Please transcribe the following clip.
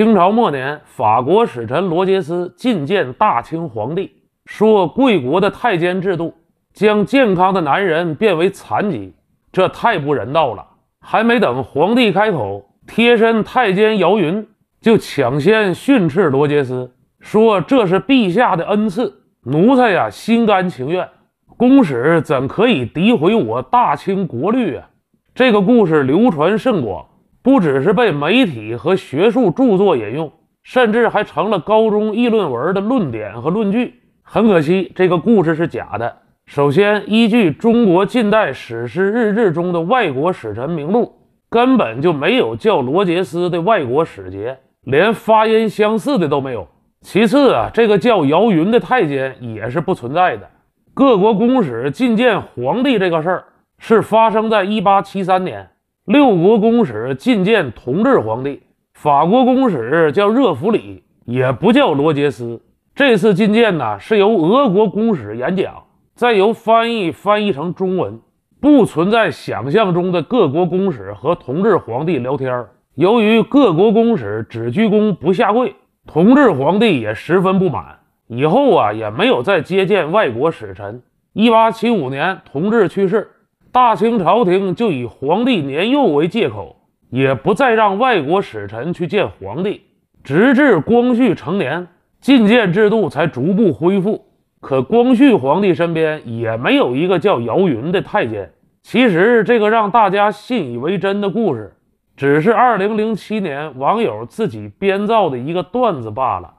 清朝末年，法国使臣罗杰斯觐见大清皇帝，说：“贵国的太监制度将健康的男人变为残疾，这太不人道了。”还没等皇帝开口，贴身太监姚云就抢先训斥罗杰斯，说：“这是陛下的恩赐，奴才呀心甘情愿。公使怎可以诋毁我大清国律啊？”这个故事流传甚广。不只是被媒体和学术著作引用，甚至还成了高中议论文的论点和论据。很可惜，这个故事是假的。首先，依据中国近代史诗日志中的外国使臣名录，根本就没有叫罗杰斯的外国使节，连发音相似的都没有。其次啊，这个叫姚云的太监也是不存在的。各国公使觐见皇帝这个事儿是发生在一八七三年。六国公使觐见同治皇帝，法国公使叫热弗里，也不叫罗杰斯。这次觐见呢，是由俄国公使演讲，再由翻译翻译成中文，不存在想象中的各国公使和同治皇帝聊天儿。由于各国公使只鞠躬不下跪，同治皇帝也十分不满，以后啊也没有再接见外国使臣。一八七五年，同治去世。大清朝廷就以皇帝年幼为借口，也不再让外国使臣去见皇帝，直至光绪成年，觐见制度才逐步恢复。可光绪皇帝身边也没有一个叫姚云的太监。其实，这个让大家信以为真的故事，只是2007年网友自己编造的一个段子罢了。